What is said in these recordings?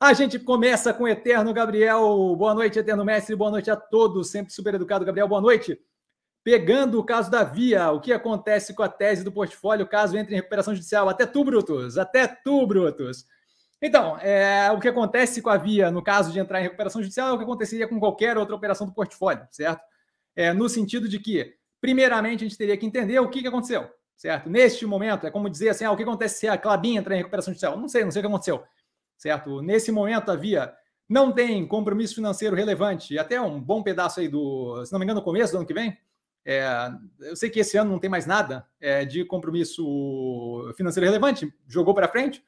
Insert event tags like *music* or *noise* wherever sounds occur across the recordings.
A gente começa com o Eterno Gabriel. Boa noite, Eterno Mestre. Boa noite a todos. Sempre super educado, Gabriel. Boa noite. Pegando o caso da Via, o que acontece com a tese do portfólio caso entre em recuperação judicial? Até tu, Brutus. Até tu, Brutus. Então, é, o que acontece com a Via no caso de entrar em recuperação judicial é o que aconteceria com qualquer outra operação do portfólio, certo? É, no sentido de que, primeiramente, a gente teria que entender o que, que aconteceu, certo? Neste momento, é como dizer assim, ah, o que acontece se a Clabin entrar em recuperação judicial? Não sei, não sei o que aconteceu certo? Nesse momento havia não tem compromisso financeiro relevante, até um bom pedaço aí do, se não me engano, começo do ano que vem. É, eu sei que esse ano não tem mais nada é, de compromisso financeiro relevante, jogou para frente.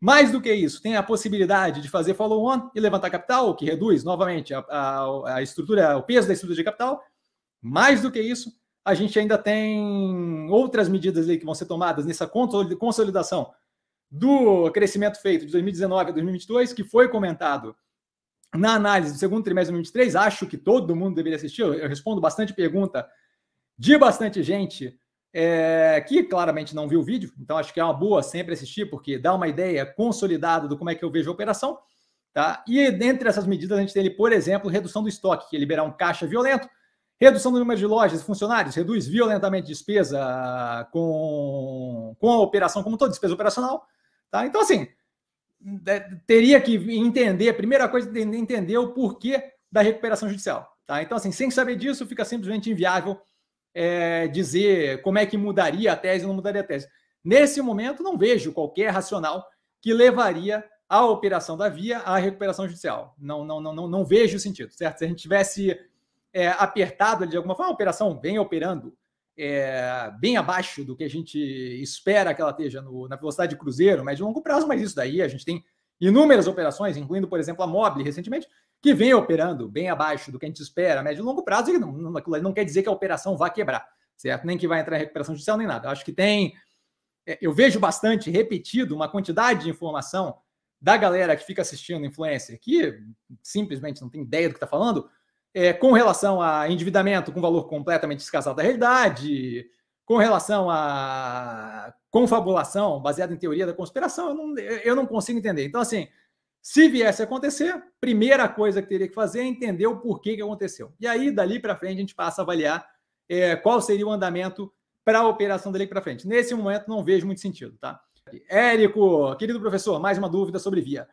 Mais do que isso, tem a possibilidade de fazer follow-on e levantar capital, o que reduz novamente a, a, a estrutura, o peso da estrutura de capital. Mais do que isso, a gente ainda tem outras medidas aí que vão ser tomadas nessa consolidação do crescimento feito de 2019 a 2022, que foi comentado na análise do segundo trimestre de 2023, acho que todo mundo deveria assistir. Eu respondo bastante pergunta de bastante gente é, que claramente não viu o vídeo, então acho que é uma boa sempre assistir, porque dá uma ideia consolidada do como é que eu vejo a operação. Tá? E dentre essas medidas, a gente tem, por exemplo, redução do estoque, que é liberar um caixa violento, redução do número de lojas e funcionários, reduz violentamente despesa com, com a operação como toda, despesa operacional, Tá? Então, assim, é, teria que entender, a primeira coisa é entender o porquê da recuperação judicial. Tá? Então, assim, sem saber disso, fica simplesmente inviável é, dizer como é que mudaria a tese ou não mudaria a tese. Nesse momento, não vejo qualquer racional que levaria a operação da via à recuperação judicial. Não, não, não, não, não vejo sentido, certo? Se a gente tivesse é, apertado de alguma forma, a ah, operação vem operando é, bem abaixo do que a gente espera que ela esteja no, na velocidade de cruzeiro, mas de longo prazo, mas isso daí a gente tem inúmeras operações, incluindo, por exemplo, a Mobile recentemente, que vem operando bem abaixo do que a gente espera, médio e longo prazo, e não, não, não quer dizer que a operação vá quebrar, certo? Nem que vai entrar em recuperação judicial, nem nada. Eu acho que tem. É, eu vejo bastante repetido uma quantidade de informação da galera que fica assistindo influencer, que simplesmente não tem ideia do que está falando, é, com relação a endividamento com valor completamente descasado da realidade, com relação a confabulação baseada em teoria da conspiração, eu não, eu não consigo entender. Então, assim, se viesse a acontecer, primeira coisa que teria que fazer é entender o porquê que aconteceu. E aí, dali para frente, a gente passa a avaliar é, qual seria o andamento para a operação dali para frente. Nesse momento, não vejo muito sentido, tá? Érico, querido professor, mais uma dúvida sobre via.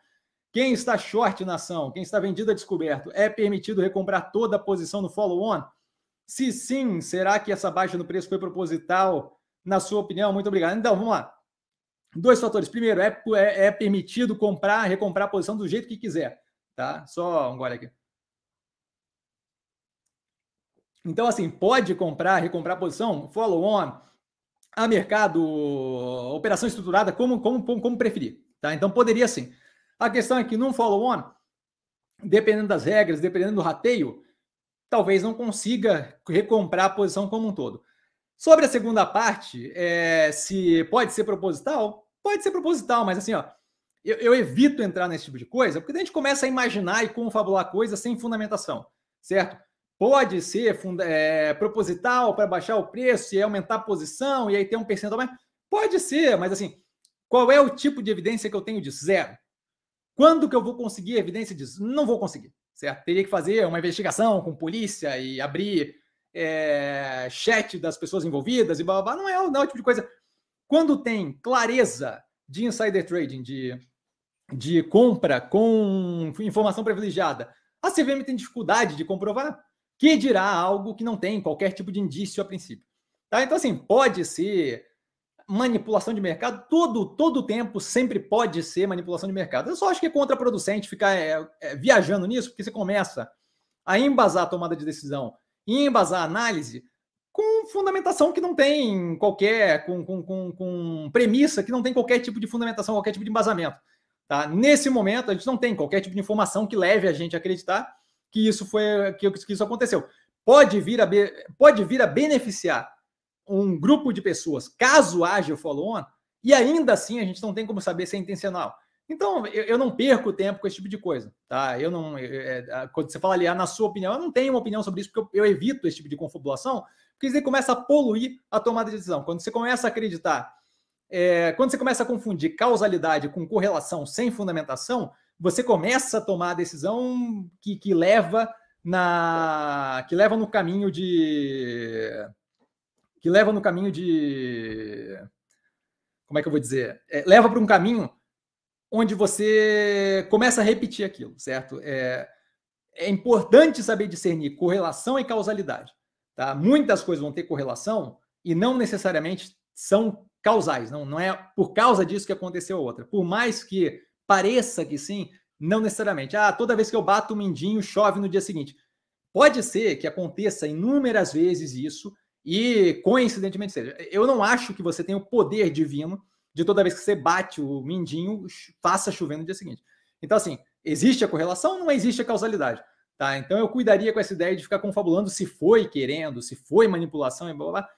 Quem está short na ação, quem está vendido a descoberto, é permitido recomprar toda a posição no follow-on? Se sim, será que essa baixa no preço foi proposital? Na sua opinião, muito obrigado. Então, vamos lá. Dois fatores. Primeiro, é, é, é permitido comprar, recomprar a posição do jeito que quiser. Tá? Só um gole aqui. Então, assim, pode comprar, recomprar a posição, follow-on, a mercado, operação estruturada, como, como, como preferir. Tá? Então, poderia sim. A questão é que num follow-on, dependendo das regras, dependendo do rateio, talvez não consiga recomprar a posição como um todo. Sobre a segunda parte, é, se pode ser proposital, pode ser proposital, mas assim, ó, eu, eu, evito entrar nesse tipo de coisa, porque a gente começa a imaginar e confabular coisas sem fundamentação, certo? Pode ser é, proposital para baixar o preço e aumentar a posição e aí ter um percentual mais. Pode ser, mas assim, qual é o tipo de evidência que eu tenho disso? Zero. Quando que eu vou conseguir evidência disso? Não vou conseguir, certo? Teria que fazer uma investigação com polícia e abrir é, chat das pessoas envolvidas e blá, blá, blá. Não, é, não é o tipo de coisa. Quando tem clareza de insider trading, de, de compra com informação privilegiada, a CVM tem dificuldade de comprovar que dirá algo que não tem qualquer tipo de indício a princípio. Tá? Então, assim, pode ser manipulação de mercado, todo todo tempo sempre pode ser manipulação de mercado. Eu só acho que é contraproducente ficar é, é, viajando nisso, porque você começa a embasar a tomada de decisão e embasar a análise com fundamentação que não tem qualquer, com, com, com, com premissa que não tem qualquer tipo de fundamentação, qualquer tipo de embasamento. Tá? Nesse momento, a gente não tem qualquer tipo de informação que leve a gente a acreditar que isso foi que, que isso aconteceu. Pode vir a, pode vir a beneficiar um grupo de pessoas, caso haja o follow-on, e ainda assim a gente não tem como saber se é intencional. Então, eu, eu não perco tempo com esse tipo de coisa, tá? Eu não... É, é, quando você fala ali, ah, na sua opinião, eu não tenho uma opinião sobre isso, porque eu, eu evito esse tipo de confabulação, porque isso aí começa a poluir a tomada de decisão. Quando você começa a acreditar... É, quando você começa a confundir causalidade com correlação sem fundamentação, você começa a tomar a decisão que, que leva na que leva no caminho de que leva no caminho de. Como é que eu vou dizer? É, leva para um caminho onde você começa a repetir aquilo, certo? É, é importante saber discernir correlação e causalidade. Tá? Muitas coisas vão ter correlação e não necessariamente são causais. Não, não é por causa disso que aconteceu outra. Por mais que pareça que sim, não necessariamente. Ah, toda vez que eu bato o mindinho, chove no dia seguinte. Pode ser que aconteça inúmeras vezes isso e coincidentemente seja, eu não acho que você tenha o poder divino de toda vez que você bate o mindinho, faça chover no dia seguinte. Então, assim, existe a correlação, não existe a causalidade. Tá? Então eu cuidaria com essa ideia de ficar confabulando se foi querendo, se foi manipulação e blá blá.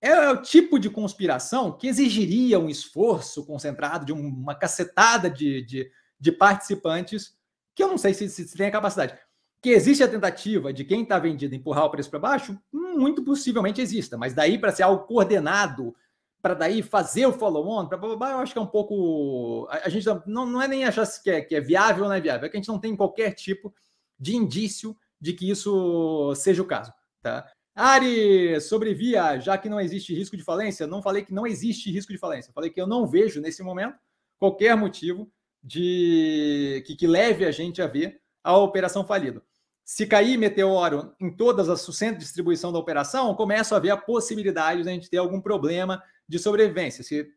É o tipo de conspiração que exigiria um esforço concentrado de uma cacetada de, de, de participantes que eu não sei se, se, se tem a capacidade. Que existe a tentativa de quem está vendido empurrar o preço para baixo, muito possivelmente exista, mas daí para ser algo coordenado, para daí fazer o follow-on, eu acho que é um pouco. A, gente não, não é nem achar que é, que é viável ou não é viável, é que a gente não tem qualquer tipo de indício de que isso seja o caso. Tá? Ari, sobrevia, já que não existe risco de falência, não falei que não existe risco de falência, falei que eu não vejo nesse momento qualquer motivo de que, que leve a gente a ver a operação falida. Se cair meteoro em todas as centros de distribuição da operação, começa a haver a possibilidade de a gente ter algum problema de sobrevivência. Se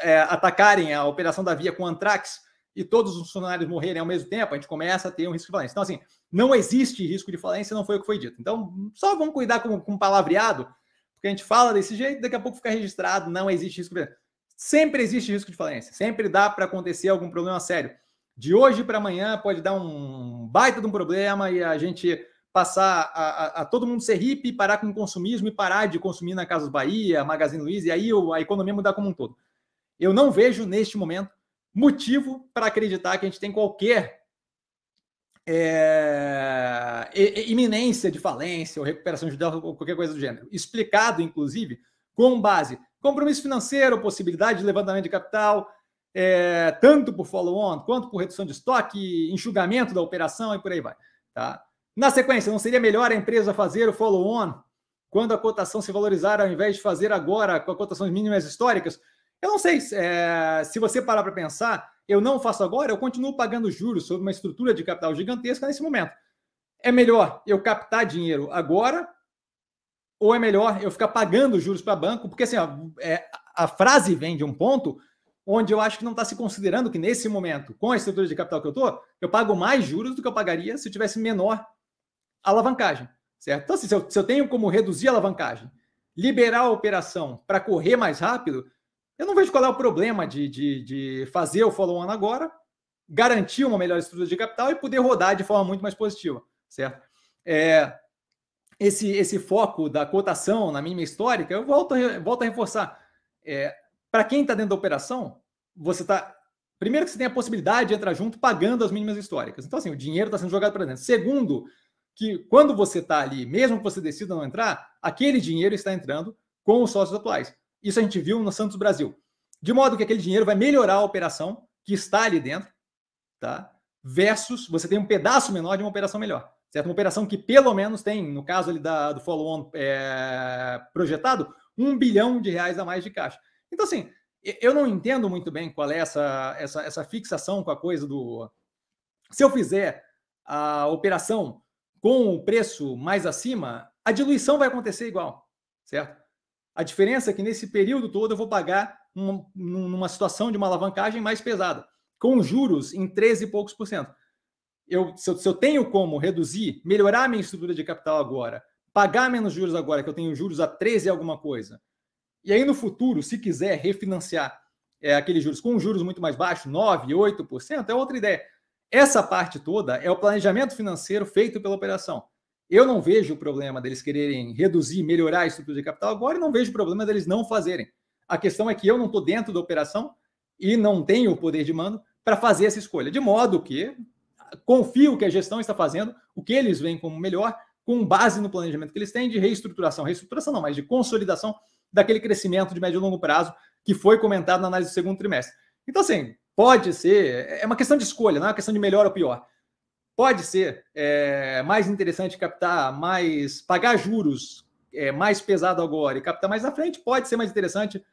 é, atacarem a operação da via com antrax e todos os funcionários morrerem ao mesmo tempo, a gente começa a ter um risco de falência. Então, assim, não existe risco de falência, não foi o que foi dito. Então, só vamos cuidar com, com palavreado, porque a gente fala desse jeito, daqui a pouco fica registrado, não existe risco de falência. Sempre existe risco de falência, sempre dá para acontecer algum problema sério de hoje para amanhã pode dar um baita de um problema e a gente passar a, a, a, todo mundo ser hippie, parar com o consumismo e parar de consumir na Casas Bahia, Magazine Luiza, e aí a economia mudar como um todo. Eu não vejo, neste momento, motivo para acreditar que a gente tem qualquer é, iminência de falência ou recuperação judicial ou qualquer coisa do gênero. Explicado, inclusive, com base compromisso financeiro, possibilidade de levantamento de capital, é, tanto por follow-on quanto por redução de estoque, enxugamento da operação e por aí vai. Tá? Na sequência, não seria melhor a empresa fazer o follow-on quando a cotação se valorizar ao invés de fazer agora com as cotações mínimas históricas? Eu não sei, é, se você parar para pensar, eu não faço agora, eu continuo pagando juros sobre uma estrutura de capital gigantesca nesse momento. É melhor eu captar dinheiro agora ou é melhor eu ficar pagando juros para banco? Porque assim, ó, é, a frase vem de um ponto onde eu acho que não está se considerando que nesse momento, com a estrutura de capital que eu estou, eu pago mais juros do que eu pagaria se eu tivesse menor alavancagem, certo? Então, assim, se, eu, se eu tenho como reduzir a alavancagem, liberar a operação para correr mais rápido, eu não vejo qual é o problema de, de, de fazer o follow-on agora, garantir uma melhor estrutura de capital e poder rodar de forma muito mais positiva, certo? É, esse, esse foco da cotação na mínima histórica, eu volto, volto a reforçar. É, para quem está dentro da operação, você está. Primeiro, que você tem a possibilidade de entrar junto pagando as mínimas históricas. Então, assim, o dinheiro está sendo jogado para dentro. Segundo, que quando você está ali, mesmo que você decida não entrar, aquele dinheiro está entrando com os sócios atuais. Isso a gente viu no Santos Brasil. De modo que aquele dinheiro vai melhorar a operação que está ali dentro, tá? Versus você tem um pedaço menor de uma operação melhor. Certo? Uma operação que pelo menos tem, no caso ali da, do follow-on é, projetado, um bilhão de reais a mais de caixa. Então, assim, eu não entendo muito bem qual é essa, essa, essa fixação com a coisa do. Se eu fizer a operação com o preço mais acima, a diluição vai acontecer igual, certo? A diferença é que nesse período todo eu vou pagar uma, numa situação de uma alavancagem mais pesada, com juros em 13 e poucos por cento. Eu, se, eu, se eu tenho como reduzir, melhorar minha estrutura de capital agora, pagar menos juros agora, que eu tenho juros a 13 alguma coisa, e aí, no futuro, se quiser refinanciar é, aqueles juros com juros muito mais baixos, 9%, 8%, é outra ideia. Essa parte toda é o planejamento financeiro feito pela operação. Eu não vejo o problema deles quererem reduzir, melhorar a estrutura de capital agora e não vejo problema deles não fazerem. A questão é que eu não estou dentro da operação e não tenho o poder de mando para fazer essa escolha. De modo que confio que a gestão está fazendo o que eles veem como melhor, com base no planejamento que eles têm de reestruturação reestruturação não, mas de consolidação daquele crescimento de médio e longo prazo que foi comentado na análise do segundo trimestre. Então, assim, pode ser, é uma questão de escolha, não é uma questão de melhor ou pior. Pode ser é, mais interessante captar mais, pagar juros é, mais pesado agora e captar mais na frente, pode ser mais interessante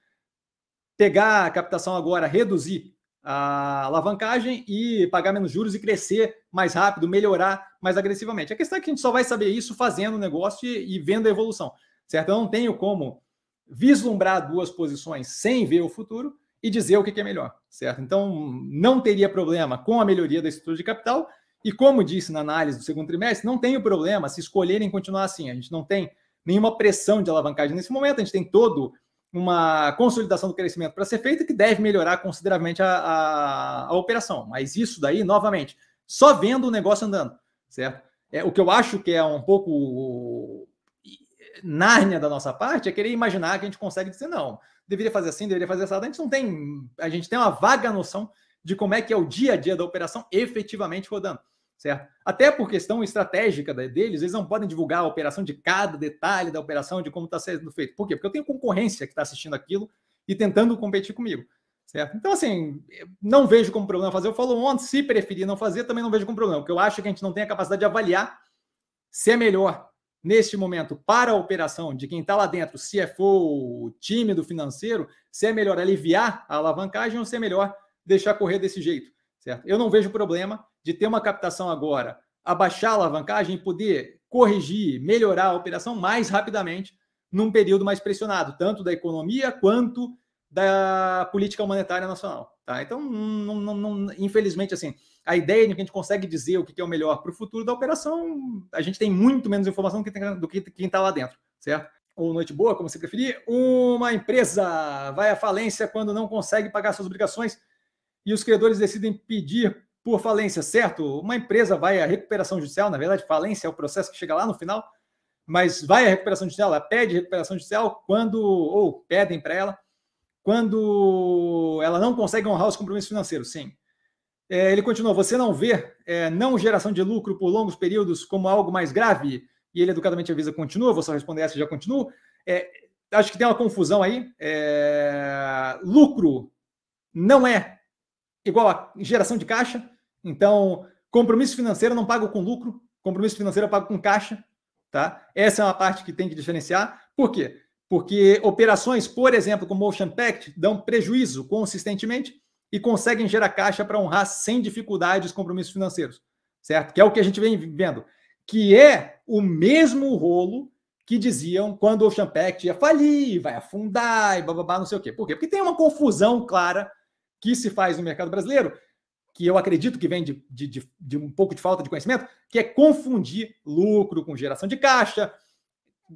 pegar a captação agora, reduzir a alavancagem e pagar menos juros e crescer mais rápido, melhorar mais agressivamente. A questão é que a gente só vai saber isso fazendo o negócio e, e vendo a evolução, certo? Eu não tenho como vislumbrar duas posições sem ver o futuro e dizer o que é melhor, certo? Então, não teria problema com a melhoria da estrutura de capital. E como disse na análise do segundo trimestre, não tem o problema se escolherem continuar assim. A gente não tem nenhuma pressão de alavancagem nesse momento, a gente tem todo uma consolidação do crescimento para ser feita que deve melhorar consideravelmente a, a, a, operação. Mas isso daí, novamente, só vendo o negócio andando, certo? É, o que eu acho que é um pouco Nárnia da nossa parte é querer imaginar que a gente consegue dizer não. Deveria fazer assim, deveria fazer assim. A gente não tem, a gente tem uma vaga noção de como é que é o dia a dia da operação efetivamente rodando, certo? Até por questão estratégica deles, eles não podem divulgar a operação de cada detalhe da operação, de como está sendo feito. Por quê? Porque eu tenho concorrência que está assistindo aquilo e tentando competir comigo, certo? Então, assim, não vejo como problema fazer Eu falo ontem, Se preferir não fazer, também não vejo como problema, porque eu acho que a gente não tem a capacidade de avaliar se é melhor neste momento, para a operação de quem está lá dentro, se é for time do financeiro, se é melhor aliviar a alavancagem ou se é melhor deixar correr desse jeito, certo? Eu não vejo problema de ter uma captação agora, abaixar a alavancagem e poder corrigir, melhorar a operação mais rapidamente num período mais pressionado, tanto da economia quanto da política monetária nacional. Tá? Então, não, não, não, infelizmente, assim, a ideia de que a gente consegue dizer o que é o melhor para o futuro da operação, a gente tem muito menos informação do que quem está lá dentro, certo? Ou noite boa, como você preferir. Uma empresa vai à falência quando não consegue pagar suas obrigações e os credores decidem pedir por falência, certo? Uma empresa vai à recuperação judicial, na verdade, falência é o processo que chega lá no final, mas vai à recuperação judicial, ela pede recuperação judicial quando, ou pedem para ela, quando ela não consegue honrar os compromissos financeiros, sim. É, ele continua: você não vê é, não geração de lucro por longos períodos como algo mais grave? E ele educadamente avisa: continua, vou só responder essa e já continuo. É, acho que tem uma confusão aí. É, lucro não é igual a geração de caixa. Então, compromisso financeiro não pago com lucro, compromisso financeiro eu pago com caixa. Tá? Essa é uma parte que tem que diferenciar. Por quê? Porque operações, por exemplo, como Motion Pact, dão prejuízo consistentemente e conseguem gerar caixa para honrar sem dificuldades compromissos financeiros, certo? Que é o que a gente vem vendo, que é o mesmo rolo que diziam quando o Ocean Pact ia falir, vai afundar e bababá, não sei o quê. Por quê? Porque tem uma confusão clara que se faz no mercado brasileiro, que eu acredito que vem de, de, de, de um pouco de falta de conhecimento, que é confundir lucro com geração de caixa,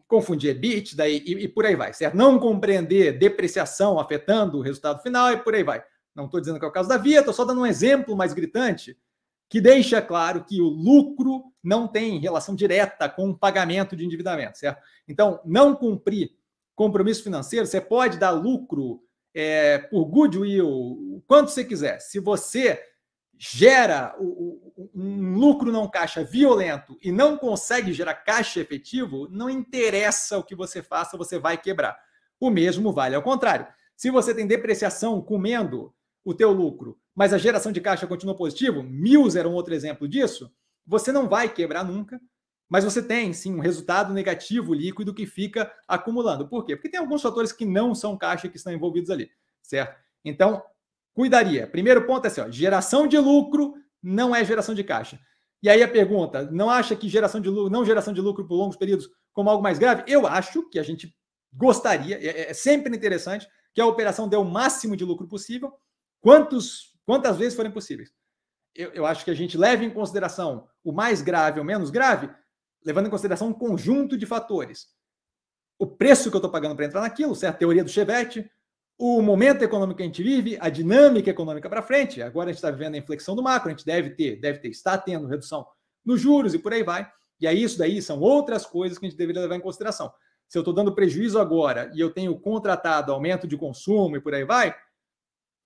confundir EBITDA e, e, e por aí vai, certo? Não compreender depreciação afetando o resultado final e por aí vai não estou dizendo que é o caso da Via, estou só dando um exemplo mais gritante, que deixa claro que o lucro não tem relação direta com o pagamento de endividamento, certo? Então, não cumprir compromisso financeiro, você pode dar lucro é, por goodwill, o quanto você quiser. Se você gera um lucro não caixa violento e não consegue gerar caixa efetivo, não interessa o que você faça, você vai quebrar. O mesmo vale ao contrário. Se você tem depreciação comendo o teu lucro, mas a geração de caixa continua positivo, Mills era um outro exemplo disso, você não vai quebrar nunca, mas você tem sim um resultado negativo líquido que fica acumulando. Por quê? Porque tem alguns fatores que não são caixa que estão envolvidos ali, certo? Então, cuidaria. Primeiro ponto é assim, ó, geração de lucro não é geração de caixa. E aí a pergunta, não acha que geração de lucro, não geração de lucro por longos períodos como algo mais grave? Eu acho que a gente gostaria, é, é, é sempre interessante que a operação dê o máximo de lucro possível, quantos, quantas vezes forem possíveis. Eu, eu acho que a gente leva em consideração o mais grave ou menos grave, levando em consideração um conjunto de fatores. O preço que eu estou pagando para entrar naquilo, certo? A teoria do Chevette, o momento econômico que a gente vive, a dinâmica econômica para frente. Agora a gente está vivendo a inflexão do macro, a gente deve ter, deve ter, está tendo redução nos juros e por aí vai. E aí isso daí são outras coisas que a gente deveria levar em consideração. Se eu estou dando prejuízo agora e eu tenho contratado aumento de consumo e por aí vai,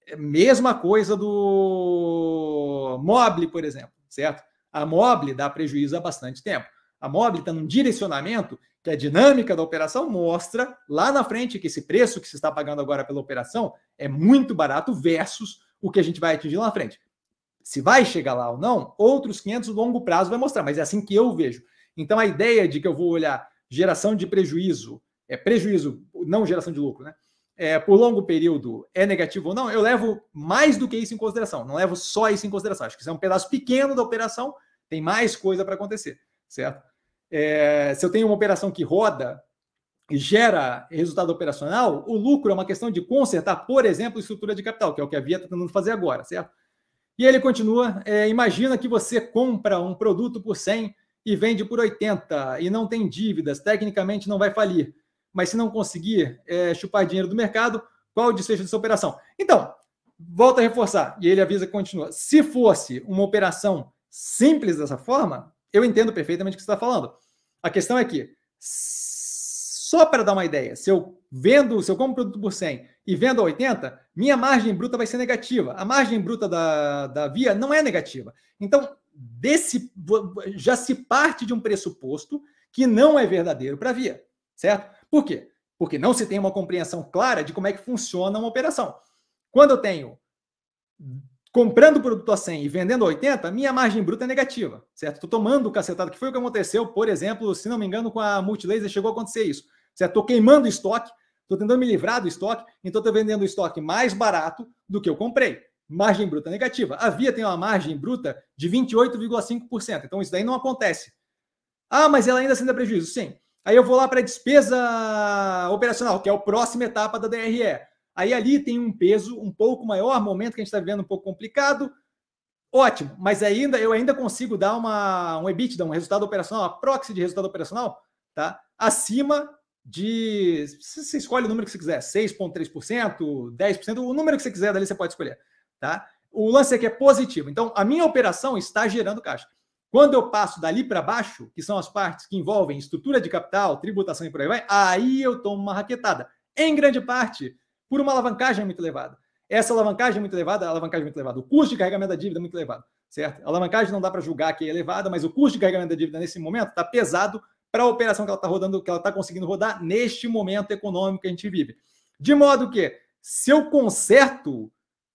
é mesma coisa do Mobile, por exemplo, certo? A Mobile dá prejuízo há bastante tempo. A Mobile está num direcionamento que a dinâmica da operação mostra lá na frente que esse preço que se está pagando agora pela operação é muito barato versus o que a gente vai atingir lá na frente. Se vai chegar lá ou não, outros 500 longo prazo vai mostrar, mas é assim que eu vejo. Então a ideia de que eu vou olhar geração de prejuízo, é prejuízo, não geração de lucro, né? é, por longo período é negativo ou não, eu levo mais do que isso em consideração. Não levo só isso em consideração. Acho que isso é um pedaço pequeno da operação, tem mais coisa para acontecer, certo? É, se eu tenho uma operação que roda e gera resultado operacional, o lucro é uma questão de consertar, por exemplo, estrutura de capital, que é o que a Via está tentando fazer agora, certo? E ele continua: é, imagina que você compra um produto por 100 e vende por 80 e não tem dívidas, tecnicamente não vai falir mas se não conseguir é, chupar dinheiro do mercado, qual o desfecho dessa operação? Então, volta a reforçar, e ele avisa que continua. Se fosse uma operação simples dessa forma, eu entendo perfeitamente o que você está falando. A questão é que, só para dar uma ideia, se eu vendo, se eu compro produto por 100 e vendo a 80, minha margem bruta vai ser negativa. A margem bruta da, da via não é negativa. Então, desse já se parte de um pressuposto que não é verdadeiro para a via, certo? Por quê? Porque não se tem uma compreensão clara de como é que funciona uma operação. Quando eu tenho comprando o produto a 100 e vendendo a 80, minha margem bruta é negativa, certo? Estou tomando o cacetado, que foi o que aconteceu, por exemplo, se não me engano, com a Multilaser chegou a acontecer isso, certo? Estou queimando estoque, estou tentando me livrar do estoque, então estou vendendo o estoque mais barato do que eu comprei. Margem bruta negativa. A Via tem uma margem bruta de 28,5%, então isso daí não acontece. Ah, mas ela ainda sendo prejuízo. Sim, Aí eu vou lá para a despesa operacional, que é a próxima etapa da DRE. Aí ali tem um peso um pouco maior, momento que a gente está vivendo um pouco complicado. Ótimo, mas ainda eu ainda consigo dar uma, um EBITDA, um resultado operacional, uma proxy de resultado operacional, tá? Acima de. Você escolhe o número que você quiser, 6,3%, 10%, o número que você quiser dali você pode escolher, tá? O lance aqui é, é positivo. Então, a minha operação está gerando caixa. Quando eu passo dali para baixo, que são as partes que envolvem estrutura de capital, tributação e por aí vai, aí eu tomo uma raquetada. Em grande parte, por uma alavancagem muito elevada. Essa alavancagem muito elevada, a alavancagem muito elevada, o custo de carregamento da dívida é muito elevado, certo? A alavancagem não dá para julgar que é elevada, mas o custo de carregamento da dívida nesse momento está pesado para a operação que ela está rodando, que ela está conseguindo rodar neste momento econômico que a gente vive. De modo que, se eu conserto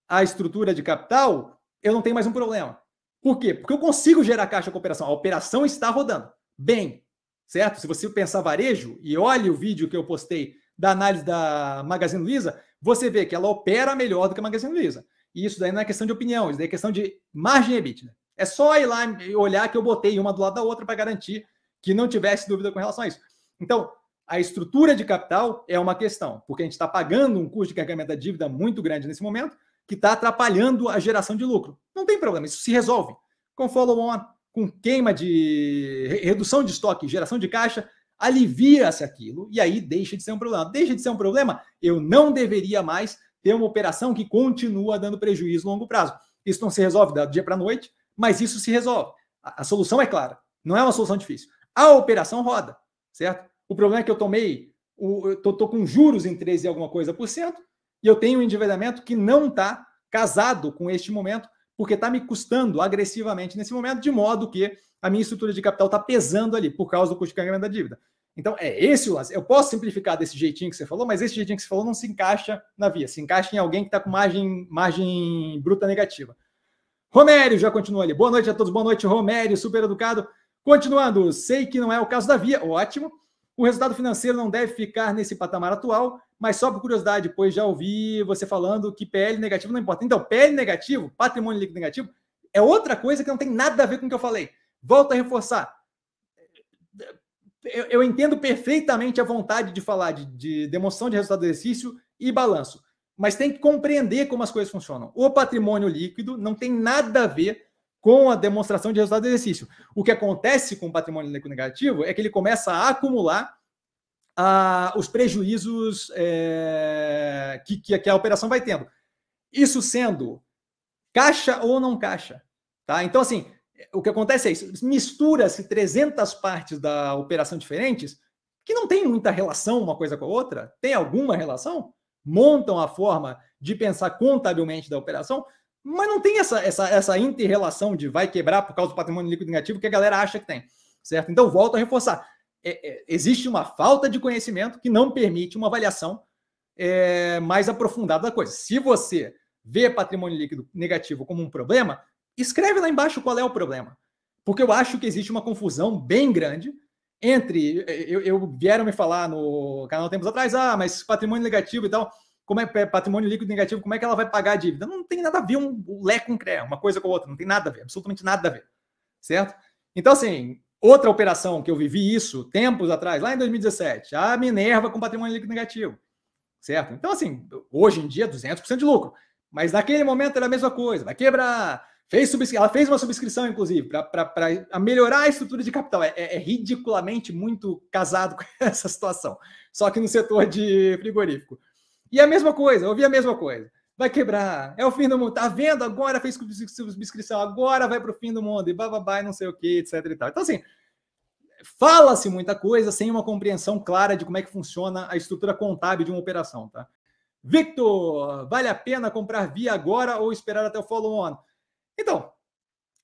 a estrutura de capital, eu não tenho mais um problema. Por quê? Porque eu consigo gerar caixa com a operação. A operação está rodando bem, certo? Se você pensar varejo e olha o vídeo que eu postei da análise da Magazine Luiza, você vê que ela opera melhor do que a Magazine Luiza. E isso daí não é questão de opinião, isso daí é questão de margem EBITDA. É só ir lá e olhar que eu botei uma do lado da outra para garantir que não tivesse dúvida com relação a isso. Então, a estrutura de capital é uma questão, porque a gente está pagando um custo de carregamento da dívida muito grande nesse momento, que está atrapalhando a geração de lucro. Não tem problema, isso se resolve. Com follow-on, com queima de redução de estoque, geração de caixa, alivia-se aquilo e aí deixa de ser um problema. Deixa de ser um problema, eu não deveria mais ter uma operação que continua dando prejuízo a longo prazo. Isso não se resolve do dia para a noite, mas isso se resolve. A, a, solução é clara, não é uma solução difícil. A operação roda, certo? O problema é que eu tomei, eu tô, tô com juros em 13 e alguma coisa por cento, e eu tenho um endividamento que não está casado com este momento, porque está me custando agressivamente nesse momento, de modo que a minha estrutura de capital está pesando ali por causa do custo de carregamento da dívida. Então, é esse o lance. Eu posso simplificar desse jeitinho que você falou, mas esse jeitinho que você falou não se encaixa na via, se encaixa em alguém que está com margem, margem bruta negativa. Romério já continua ali. Boa noite a todos, boa noite, Romério, super educado. Continuando, sei que não é o caso da via, ótimo. O resultado financeiro não deve ficar nesse patamar atual, mas só por curiosidade, pois já ouvi você falando que PL negativo não importa. Então, PL negativo, patrimônio líquido negativo, é outra coisa que não tem nada a ver com o que eu falei. Volto a reforçar. Eu, eu entendo perfeitamente a vontade de falar de, de demonstração de resultado do exercício e balanço, mas tem que compreender como as coisas funcionam. O patrimônio líquido não tem nada a ver com a demonstração de resultado do exercício. O que acontece com o patrimônio líquido negativo é que ele começa a acumular a, os prejuízos é, que, que, que a operação vai tendo. Isso sendo caixa ou não caixa. Tá? Então, assim, o que acontece é isso: mistura-se 300 partes da operação diferentes, que não tem muita relação uma coisa com a outra, tem alguma relação, montam a forma de pensar contabilmente da operação, mas não tem essa, essa, essa inter-relação de vai quebrar por causa do patrimônio líquido negativo que a galera acha que tem. Certo? Então, volto a reforçar. É, é, existe uma falta de conhecimento que não permite uma avaliação é, mais aprofundada da coisa. Se você vê patrimônio líquido negativo como um problema, escreve lá embaixo qual é o problema. Porque eu acho que existe uma confusão bem grande entre. É, eu, eu vieram me falar no canal tempos atrás, ah, mas patrimônio negativo e tal, como é, é patrimônio líquido negativo, como é que ela vai pagar a dívida? Não tem nada a ver um, um lé com cré, uma coisa com a outra, não tem nada a ver, absolutamente nada a ver. Certo? Então, assim, Outra operação que eu vivi isso tempos atrás, lá em 2017, a Minerva com patrimônio líquido negativo, certo? Então, assim, hoje em dia, 200% de lucro. Mas naquele momento era a mesma coisa, vai quebrar. Fez subscri... Ela fez uma subscrição, inclusive, para melhorar a estrutura de capital. É, é, é ridiculamente muito casado *laughs* com essa situação, só que no setor de frigorífico. E a mesma coisa, eu ouvi a mesma coisa vai quebrar, é o fim do mundo, tá vendo? Agora fez subscrição, agora vai pro fim do mundo, e bababá, e não sei o que, etc e tal. Então, assim, fala-se muita coisa sem uma compreensão clara de como é que funciona a estrutura contábil de uma operação, tá? Victor, vale a pena comprar via agora ou esperar até o follow-on? Então,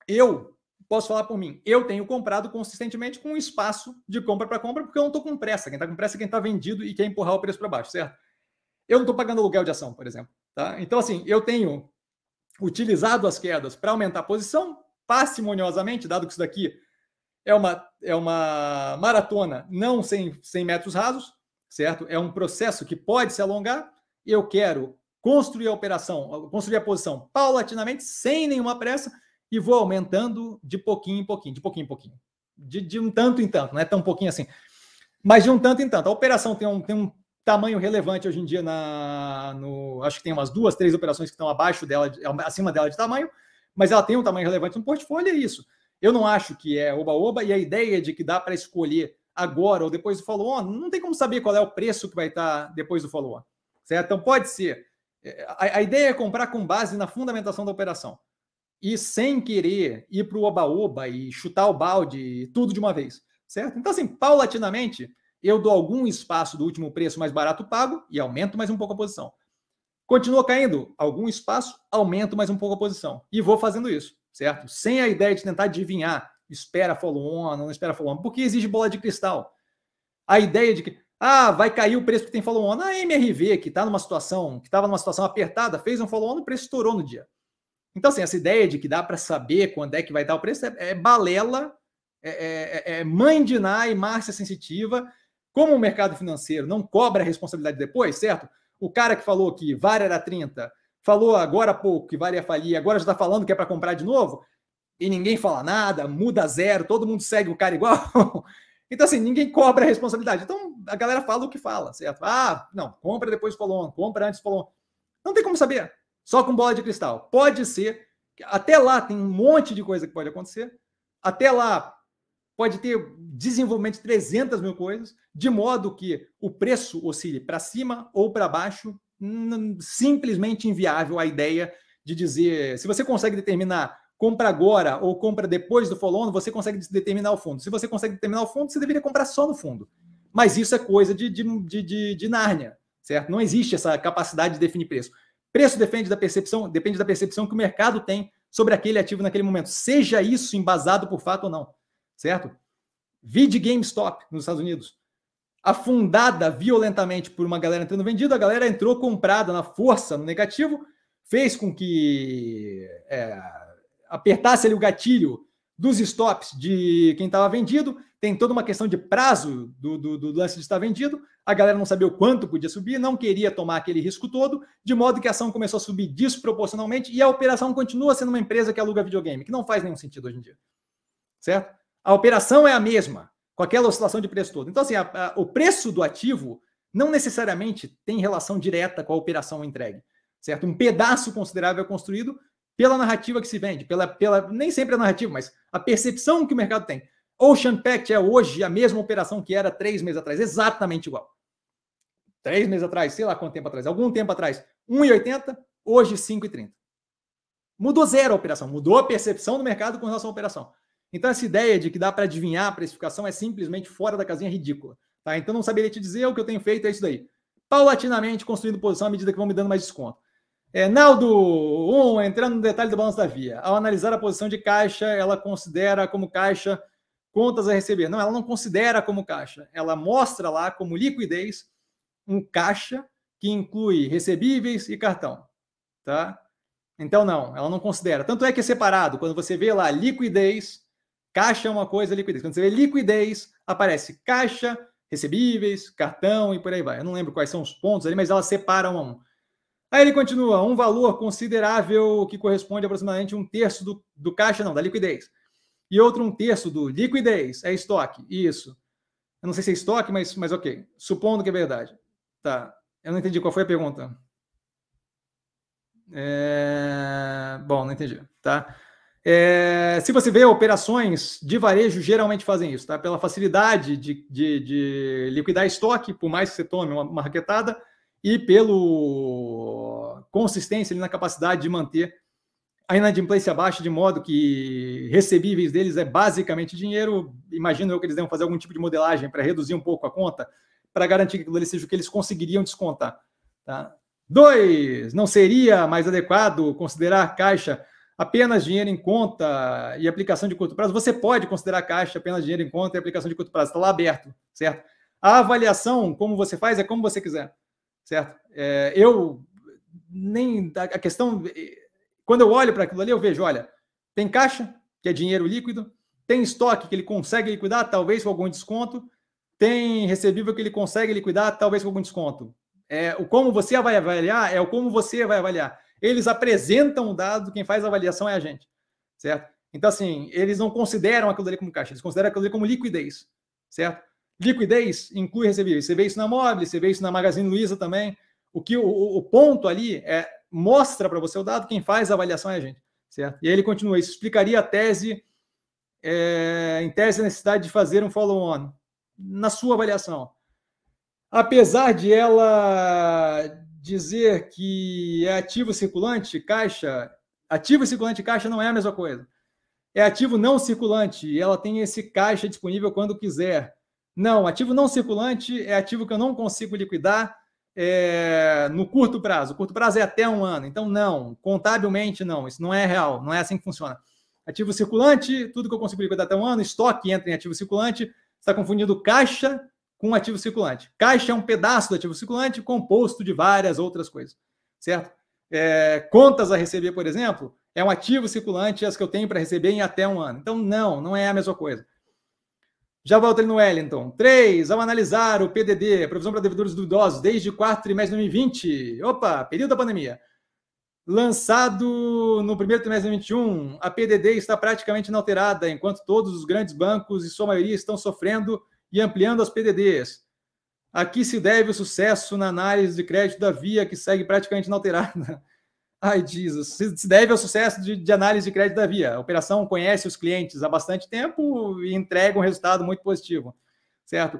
eu posso falar por mim. Eu tenho comprado consistentemente com espaço de compra para compra, porque eu não estou com pressa. Quem está com pressa é quem está vendido e quer empurrar o preço para baixo, certo? Eu não estou pagando aluguel de ação, por exemplo. Tá? Então, assim, eu tenho utilizado as quedas para aumentar a posição, parcimoniosamente, dado que isso daqui é uma, é uma maratona não sem, sem metros rasos, certo? É um processo que pode se alongar. Eu quero construir a operação, construir a posição paulatinamente, sem nenhuma pressa, e vou aumentando de pouquinho em pouquinho, de pouquinho em pouquinho. De, de um tanto em tanto, não é tão pouquinho assim. Mas de um tanto em tanto. A operação tem um, tem um tamanho relevante hoje em dia na, no, acho que tem umas duas, três operações que estão abaixo dela, é acima dela de tamanho, mas ela tem um tamanho relevante no portfólio, é isso. Eu não acho que é oba-oba, e a ideia de que dá para escolher agora ou depois do follow-on, não tem como saber qual é o preço que vai estar depois do follow-on. Certo? Então pode ser. É, a, a, ideia é comprar com base na fundamentação da operação. E sem querer ir para o oba-oba e chutar o balde, tudo de uma vez. Certo? Então, assim, paulatinamente, eu dou algum espaço do último preço mais barato pago e aumento mais um pouco a posição. Continua caindo, algum espaço, aumento mais um pouco a posição. E vou fazendo isso, certo? Sem a ideia de tentar adivinhar, espera follow-on, não espera follow-on, porque exige bola de cristal. A ideia de que, ah, vai cair o preço que tem follow-on. A MRV, que está numa situação, que estava numa situação apertada, fez um follow-on, o preço estourou no dia. Então, assim, essa ideia de que dá para saber quando é que vai dar o preço é, é balela, é, é, é, é mãe de Ná e Márcia Sensitiva, como o mercado financeiro não cobra a responsabilidade depois, certo? O cara que falou que VAR era 30, falou agora há pouco que VAR ia falir, agora já está falando que é para comprar de novo, e ninguém fala nada, muda zero, todo mundo segue o cara igual. *laughs* então, assim, ninguém cobra a responsabilidade. Então, a galera fala o que fala, certo? Ah, não, compra depois falou compra antes falou Não tem como saber, só com bola de cristal. Pode ser, até lá tem um monte de coisa que pode acontecer, até lá pode ter desenvolvimento de 300 mil coisas, de modo que o preço oscile para cima ou para baixo, simplesmente inviável a ideia de dizer, se você consegue determinar compra agora ou compra depois do follow você consegue determinar o fundo. Se você consegue determinar o fundo, você deveria comprar só no fundo. Mas isso é coisa de, de, de, de, de Nárnia, certo? Não existe essa capacidade de definir preço. Preço depende da percepção, depende da percepção que o mercado tem sobre aquele ativo naquele momento, seja isso embasado por fato ou não certo? Vide GameStop nos Estados Unidos. Afundada violentamente por uma galera entrando vendida, a galera entrou comprada na força, no negativo, fez com que é, apertasse ali o gatilho dos stops de quem estava vendido, tem toda uma questão de prazo do, do, do, lance de estar vendido, a galera não sabia o quanto podia subir, não queria tomar aquele risco todo, de modo que a ação começou a subir desproporcionalmente e a operação continua sendo uma empresa que aluga videogame, que não faz nenhum sentido hoje em dia. Certo? a operação é a mesma, com aquela oscilação de preço todo. Então, assim, a, a, o preço do ativo não necessariamente tem relação direta com a operação entregue, certo? Um pedaço considerável é construído pela narrativa que se vende, pela, pela nem sempre a é narrativa, mas a percepção que o mercado tem. Ocean Pact é hoje a mesma operação que era três meses atrás, exatamente igual. Três meses atrás, sei lá quanto tempo atrás, algum tempo atrás, 1,80, hoje 5,30. Mudou zero a operação, mudou a percepção do mercado com relação à operação. Então, essa ideia de que dá para adivinhar a precificação é simplesmente fora da casinha ridícula. Tá? Então, não saberia te dizer o que eu tenho feito, é isso daí. Paulatinamente construindo posição à medida que vão me dando mais desconto. É, Naldo um, entrando no detalhe do balanço da via. Ao analisar a posição de caixa, ela considera como caixa contas a receber. Não, ela não considera como caixa. Ela mostra lá como liquidez um caixa que inclui recebíveis e cartão. Tá? Então, não, ela não considera. Tanto é que é separado. Quando você vê lá liquidez, Caixa é uma coisa liquidez. Quando você vê liquidez, aparece caixa, recebíveis, cartão e por aí vai. Eu não lembro quais são os pontos ali, mas elas separam a um. Aí ele continua, um valor considerável que corresponde a aproximadamente um terço do, do caixa, não, da liquidez. E outro um terço do liquidez, é estoque, isso. Eu não sei se é estoque, mas, mas ok. Supondo que é verdade. Tá, eu não entendi qual foi a pergunta. É... Bom, não entendi, tá? É, se você vê, operações de varejo geralmente fazem isso, tá? Pela facilidade de, de, de liquidar estoque, por mais que você tome uma marquetada, e pelo consistência na capacidade de manter a inadimplência baixa, de modo que recebíveis deles é basicamente dinheiro. Imagino eu que eles devem fazer algum tipo de modelagem para reduzir um pouco a conta, para garantir que aquilo seja o que eles conseguiriam descontar. Tá? Dois, não seria mais adequado considerar caixa apenas dinheiro em conta e aplicação de curto prazo, você pode considerar caixa apenas dinheiro em conta e aplicação de curto prazo, está lá aberto, certo? A avaliação, como você faz, é como você quiser, certo? É, eu nem a questão, é, quando eu olho para aquilo ali, eu vejo, olha, tem caixa, que é dinheiro líquido, tem estoque que ele consegue liquidar, talvez com algum desconto, tem recebível que ele consegue liquidar, talvez com algum desconto. É, o como você vai avaliar é o como você vai avaliar. Eles apresentam o dado, quem faz a avaliação é a gente, certo? Então, assim, eles não consideram aquilo ali como caixa, eles consideram aquilo ali como liquidez, certo? Liquidez inclui recebíveis. Você vê isso na móvel, você vê isso na Magazine Luiza também. O que o, o ponto ali é mostra para você o dado, quem faz a avaliação é a gente, certo? E aí ele continua, isso explicaria a tese, é, em tese a necessidade de fazer um follow-on na sua avaliação. Apesar de ela dizer que é ativo circulante, caixa, ativo circulante e caixa não é a mesma coisa. É ativo não circulante, ela tem esse caixa disponível quando quiser. Não, ativo não circulante é ativo que eu não consigo liquidar é, no curto prazo. O curto prazo é até um ano. Então, não, contabilmente não, isso não é real, não é assim que funciona. Ativo circulante, tudo que eu consigo liquidar até um ano, estoque entra em ativo circulante, está confundindo caixa com ativo circulante. Caixa é um pedaço do ativo circulante composto de várias outras coisas, certo? É, contas a receber, por exemplo, é um ativo circulante as que eu tenho para receber em até um ano. Então, não, não é a mesma coisa. Já volto ali no Wellington. Três. Ao analisar o PDD, provisão para devedores duvidosos, desde quarto trimestre de 2020. Opa, período da pandemia. Lançado no primeiro trimestre de 2021, a PDD está praticamente inalterada, enquanto todos os grandes bancos e sua maioria estão sofrendo e ampliando as PDDs. Aqui se deve o sucesso na análise de crédito da Via, que segue praticamente inalterada. *laughs* Ai, Jesus. Se deve ao sucesso de, de, análise de crédito da Via. A operação conhece os clientes há bastante tempo e entrega um resultado muito positivo, certo?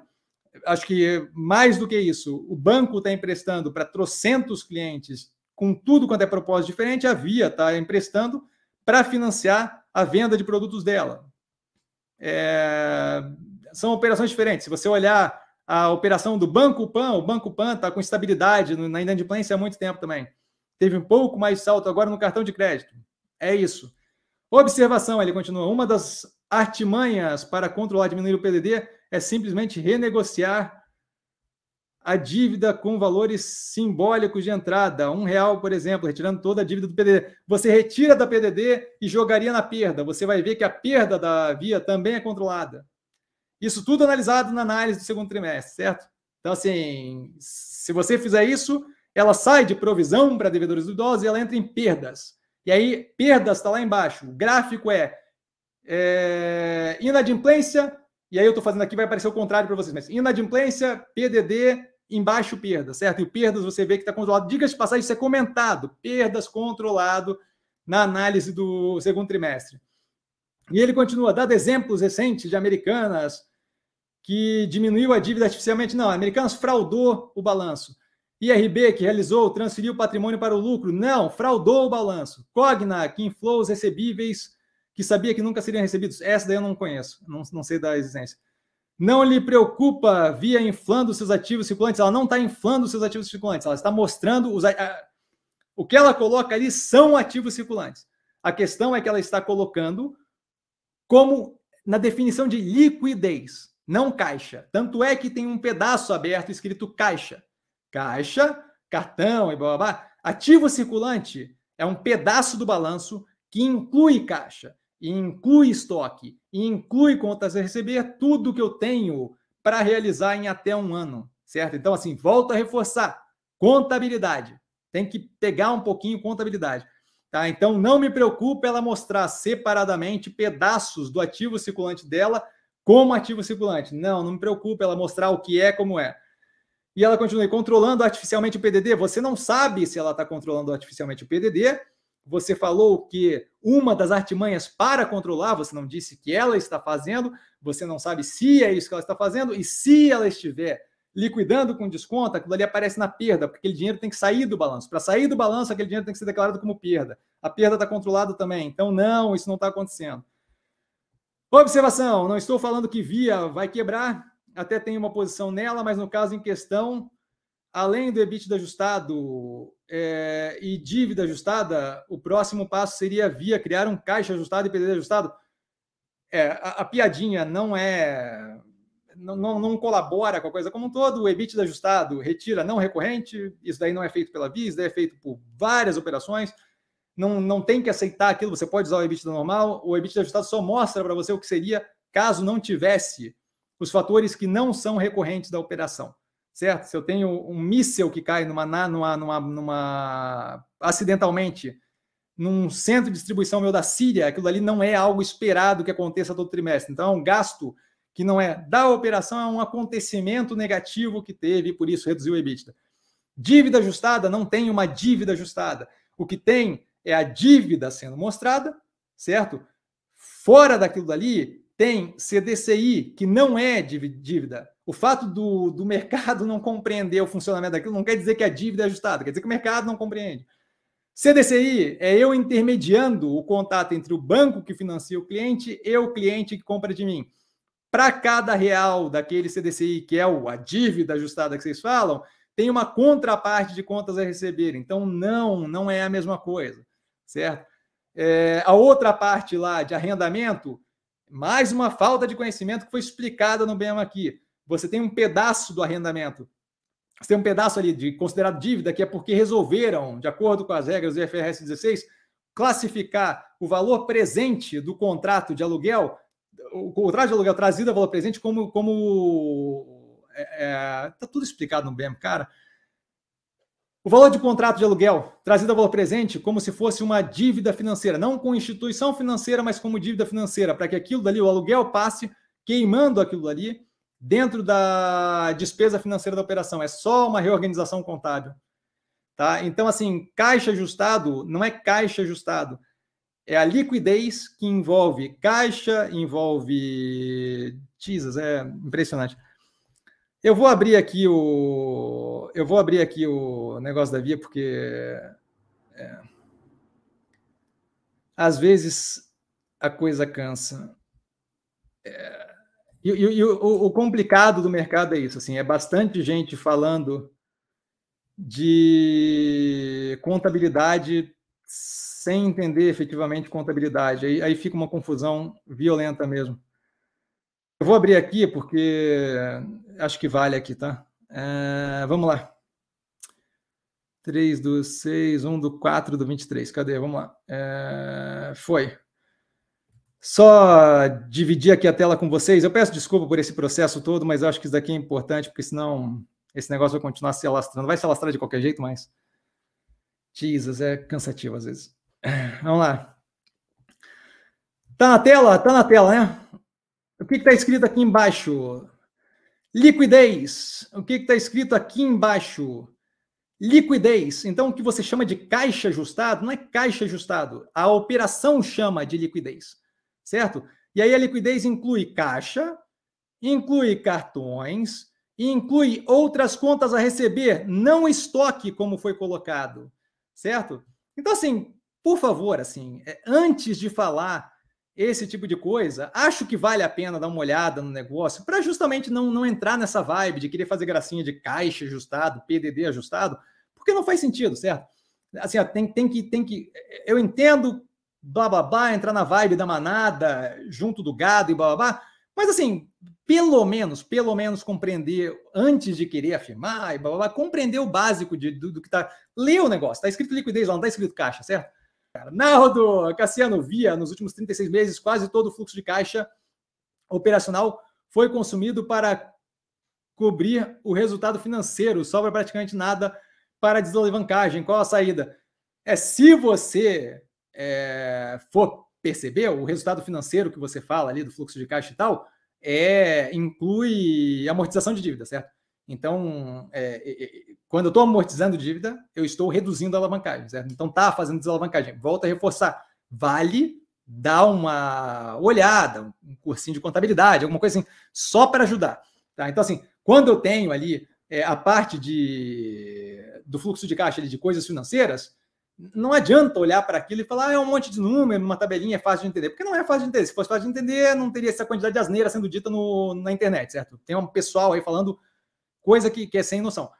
Acho que mais do que isso, o banco está emprestando para trocentos clientes com tudo quanto é propósito diferente, a Via está emprestando para financiar a venda de produtos dela. É, são operações diferentes. Se você olhar a operação do Banco Pan, o Banco Pan está com estabilidade na inadimplência há muito tempo também. Teve um pouco mais de salto agora no cartão de crédito. É isso. Observação, ele continua. Uma das artimanhas para controlar diminuir o PDD é simplesmente renegociar a dívida com valores simbólicos de entrada, um real, por exemplo, retirando toda a dívida do PDD. Você retira da PDD e jogaria na perda. Você vai ver que a perda da via também é controlada. Isso tudo analisado na análise do segundo trimestre, certo? Então, assim, se você fizer isso, ela sai de provisão para devedores idosos e ela entra em perdas. E aí, perdas está lá embaixo. O gráfico é, é inadimplência, e aí eu estou fazendo aqui, vai aparecer o contrário para vocês, mas inadimplência, PDD, embaixo perda, certo? E o perdas você vê que está controlado. Dicas de passagem, isso é comentado. Perdas controlado na análise do segundo trimestre. E ele continua, dado exemplos recentes de americanas, que diminuiu a dívida artificialmente. Não, Americanas fraudou o balanço. IRB, que realizou, transferiu o patrimônio para o lucro. Não, fraudou o balanço. Cogna, que inflou os recebíveis que sabia que nunca seriam recebidos. Essa daí eu não conheço, não, não sei da existência. Não lhe preocupa via inflando seus ativos circulantes. Ela não está inflando seus ativos circulantes, ela está mostrando os, a, a, o que ela coloca ali são ativos circulantes. A questão é que ela está colocando como na definição de liquidez não caixa. Tanto é que tem um pedaço aberto escrito caixa. Caixa, cartão e blá blá blá. Ativo circulante é um pedaço do balanço que inclui caixa, inclui estoque, inclui contas a receber, tudo que eu tenho para realizar em até um ano, certo? Então, assim, volto a reforçar. Contabilidade. Tem que pegar um pouquinho contabilidade. Tá? Então, não me preocupe ela mostrar separadamente pedaços do ativo circulante dela como ativo circulante. Não, não me preocupa ela mostrar o que é, como é. E ela continua controlando artificialmente o PDD. Você não sabe se ela está controlando artificialmente o PDD. Você falou que uma das artimanhas para controlar, você não disse que ela está fazendo, você não sabe se é isso que ela está fazendo e se ela estiver liquidando com desconto, aquilo ali aparece na perda, porque aquele dinheiro tem que sair do balanço. Para sair do balanço, aquele dinheiro tem que ser declarado como perda. A perda está controlada também. Então, não, isso não está acontecendo. Observação: não estou falando que via vai quebrar, até tem uma posição nela, mas no caso em questão, além do EBITDA ajustado é, e dívida ajustada, o próximo passo seria via criar um caixa ajustado e PDD ajustado. É, a, a, piadinha não é. Não, não, não, colabora com a coisa como um todo, o EBITDA ajustado retira não recorrente, isso daí não é feito pela Via, isso é feito por várias operações não, não tem que aceitar aquilo, você pode usar o EBITDA normal, o EBITDA ajustado só mostra para você o que seria caso não tivesse os fatores que não são recorrentes da operação, certo? Se eu tenho um míssel que cai numa, numa, numa, numa acidentalmente num centro de distribuição meu da Síria, aquilo ali não é algo esperado que aconteça todo trimestre. Então, é um gasto que não é da operação, é um acontecimento negativo que teve, e por isso reduziu o EBITDA. Dívida ajustada não tem uma dívida ajustada. O que tem é a dívida sendo mostrada, certo? Fora daquilo dali tem CDCI, que não é dívida. O fato do, do mercado não compreender o funcionamento daquilo não quer dizer que a dívida é ajustada, quer dizer que o mercado não compreende. CDCI é eu intermediando o contato entre o banco que financia o cliente e o cliente que compra de mim. Para cada real daquele CDCI, que é a dívida ajustada que vocês falam, tem uma contraparte de contas a receber. Então, não, não é a mesma coisa certo? É, a outra parte lá de arrendamento, mais uma falta de conhecimento que foi explicada no BEM aqui. Você tem um pedaço do arrendamento. Você tem um pedaço ali de considerado dívida, que é porque resolveram, de acordo com as regras do IFRS 16, classificar o valor presente do contrato de aluguel, o contrato de aluguel trazido a valor presente como. como é, é tá tudo explicado no BEM, cara. O valor de contrato de aluguel, trazido ao valor presente como se fosse uma dívida financeira, não com instituição financeira, mas como dívida financeira, para que aquilo dali, o aluguel, passe queimando aquilo dali dentro da despesa financeira da operação. É só uma reorganização contábil. Tá? Então, assim, caixa ajustado não é caixa ajustado. É a liquidez que envolve caixa, envolve. Jesus, é impressionante. Eu vou abrir aqui o. Eu vou abrir aqui o negócio da via, porque. É, às vezes a coisa cansa. É, e, e, e o, o, complicado do mercado é isso, assim, é bastante gente falando de contabilidade sem entender efetivamente contabilidade. Aí, aí fica uma confusão violenta mesmo. Eu vou abrir aqui porque acho que vale aqui, tá? É, vamos lá. 3 do 6, 1 do 4 do 23. Cadê? Vamos lá. É, foi. Só dividir aqui a tela com vocês. Eu peço desculpa por esse processo todo, mas acho que isso daqui é importante, porque senão esse negócio vai continuar se alastrando. Vai se alastrar de qualquer jeito, mas. Jesus, é cansativo às vezes. *clears throat* Vamos lá. Tá na tela? Tá na tela, né? O que está escrito aqui embaixo? Liquidez. O que está escrito aqui embaixo? Liquidez. Então, o que você chama de caixa ajustado não é caixa ajustado. A operação chama de liquidez, certo? E aí a liquidez inclui caixa, inclui cartões, inclui outras contas a receber, não estoque, como foi colocado, certo? Então, assim, por favor, assim, é, antes de falar esse tipo de coisa, acho que vale a pena dar uma olhada no negócio para justamente não, não entrar nessa vibe de querer fazer gracinha de caixa ajustado, PDD ajustado, porque não faz sentido, certo? Assim, ó, tem, tem que tem que eu entendo blá blá entrar na vibe da manada junto do gado e blá blá, mas assim, pelo menos, pelo menos compreender antes de querer afirmar e blá blá, compreender o básico de, do, do que está Lê o negócio, está escrito liquidez lá, não está escrito caixa, certo? cara. Naldo, Cassiano, via nos últimos 36 meses quase todo o fluxo de caixa operacional foi consumido para cobrir o resultado financeiro, sobra praticamente nada para desalavancagem. Qual a saída? É se você é, for perceber o resultado financeiro que você fala ali do fluxo de caixa e tal, é inclui amortização de dívida, certo? Então, é, é, quando eu estou amortizando dívida, eu estou reduzindo a alavancagem, certo? Então, tá fazendo desalavancagem. Volta a reforçar. Vale dar uma olhada, um cursinho de contabilidade, alguma coisa assim, só para ajudar. Tá? Então, assim, quando eu tenho ali é, a parte de, do fluxo de caixa ali, de coisas financeiras, não adianta olhar para aquilo e falar ah, é um monte de número, uma tabelinha é fácil de entender, porque não é fácil de entender. Se fosse fácil de entender, não teria essa quantidade de asneira sendo dita no, na internet, certo? Tem um pessoal aí falando Coisa que, que é sem noção.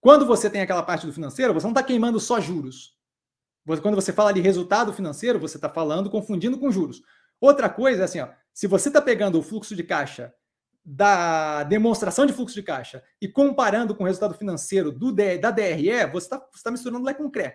Quando você tem aquela parte do financeiro, você não está queimando só juros. Quando você fala de resultado financeiro, você está falando confundindo com juros. Outra coisa é assim, ó, se você está pegando o fluxo de caixa da demonstração de fluxo de caixa e comparando com o resultado financeiro do, da DRE, você está tá misturando lá com CRE,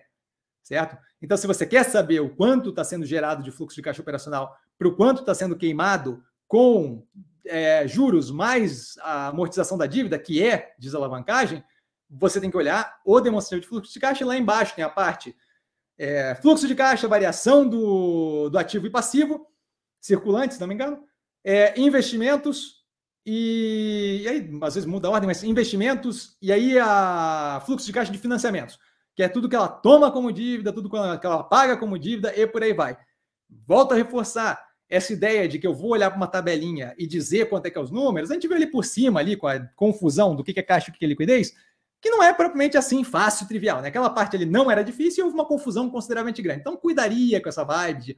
certo? Então, se você quer saber o quanto está sendo gerado de fluxo de caixa operacional para o quanto está sendo queimado com é, juros mais a amortização da dívida, que é desalavancagem, você tem que olhar o demonstrativo de fluxo de caixa lá embaixo tem a parte é, fluxo de caixa, variação do, do ativo e passivo, circulante, se não me engano, é, investimentos e, e, aí às vezes muda a ordem, mas investimentos e aí a fluxo de caixa de financiamentos, que é tudo que ela toma como dívida, tudo que ela paga como dívida e por aí vai. Volto a reforçar, essa ideia de que eu vou olhar para uma tabelinha e dizer quanto é que é os números, a gente vê ali por cima, ali com a confusão do que é caixa e o que é liquidez, que não é propriamente assim fácil, trivial. Né? Aquela parte ali não era difícil e houve uma confusão consideravelmente grande. Então, cuidaria com essa vibe de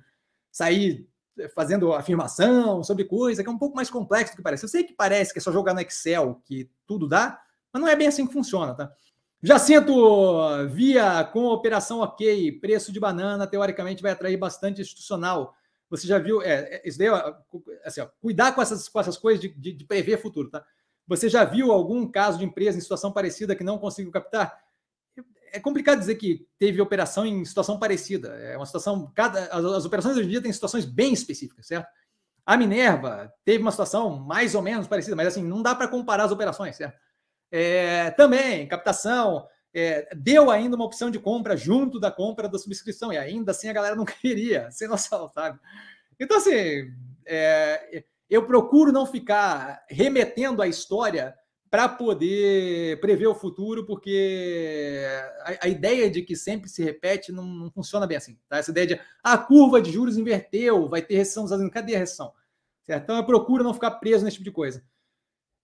sair eh, fazendo afirmação sobre coisa, que é um pouco mais complexo do que parece. Eu sei que parece que é só jogar no Excel que tudo dá, mas não é bem assim que funciona, tá? Jacinto, via com operação ok, preço de banana teoricamente vai atrair bastante institucional. Você já viu. É, é isso daí, assim, ó, cuidar com essas, com essas coisas de, de, de prever futuro, tá? Você já viu algum caso de empresa em situação parecida que não conseguiu captar? é complicado dizer que teve operação em situação parecida. É uma situação. Cada, as, as, operações hoje em dia têm situações bem específicas, certo? A Minerva teve uma situação mais ou menos parecida, mas assim, não dá para comparar as operações, certo? É, também, captação, é, deu ainda uma opção de compra junto da compra da subscrição, e ainda assim a galera não *laughs* queria, sem noção, sabe? Então, assim, é, eu procuro não ficar remetendo a história para poder prever o futuro, porque a, a, ideia de que sempre se repete não, não funciona bem assim. Tá? Essa ideia de ah, a curva de juros inverteu, vai ter recessão, cadê a recessão? Certo? Então eu procuro não ficar preso nesse tipo de coisa.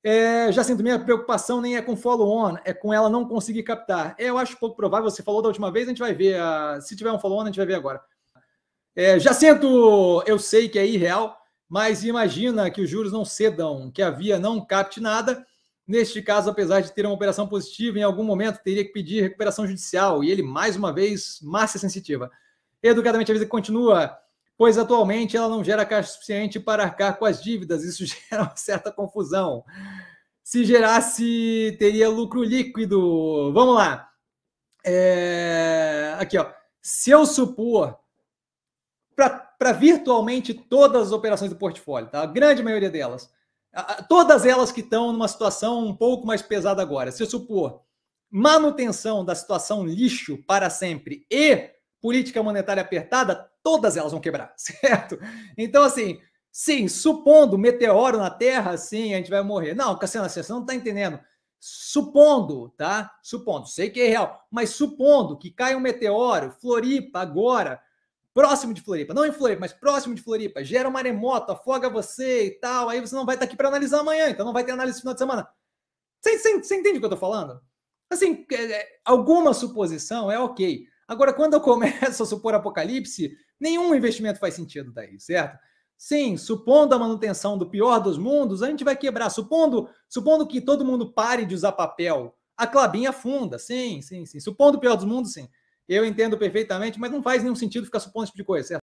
É, já sinto minha preocupação nem é com follow-on, é com ela não conseguir captar. É, eu acho pouco provável, você falou da última vez, a gente vai ver. A, se tiver um follow-on, a gente vai ver agora. É, já sinto, eu sei que é irreal, mas imagina que os juros não cedam, que a via não capte nada. Neste caso, apesar de ter uma operação positiva, em algum momento teria que pedir recuperação judicial, e ele, mais uma vez, massa sensitiva. Educadamente, a visa continua pois atualmente ela não gera caixa suficiente para arcar com as dívidas. Isso *laughs* gera uma certa confusão. Se gerasse, teria lucro líquido. Vamos lá. É... Aqui, ó. Se eu supor para virtualmente todas as operações do portfólio, tá? a grande maioria delas, todas elas que estão numa situação um pouco mais pesada agora, se eu supor manutenção da situação lixo para sempre e política monetária apertada, todas elas vão quebrar, *laughs* certo? Então, assim, sim, supondo meteoro na Terra, sim, a gente vai morrer. Não, Cassiano, você não está entendendo. Supondo, tá? Supondo, sei que é real, mas supondo que cai um meteoro, Floripa, agora, próximo de Floripa, não em Floripa, mas próximo de Floripa, gera um maremoto, afoga você e tal, aí você não vai estar tá aqui para analisar amanhã, então não vai ter análise no final de semana. Você, você, você entende o que eu estou falando? Assim, é, é, alguma suposição é ok, Agora, quando eu começo a supor apocalipse, nenhum investimento faz sentido daí, certo? Sim, supondo a manutenção do pior dos mundos, a gente vai quebrar. Supondo, supondo que todo mundo pare de usar papel, a clabinha afunda. Sim, sim, sim. Supondo o pior dos mundos, sim. Eu entendo perfeitamente, mas não faz nenhum sentido ficar supondo esse tipo de coisa, certo?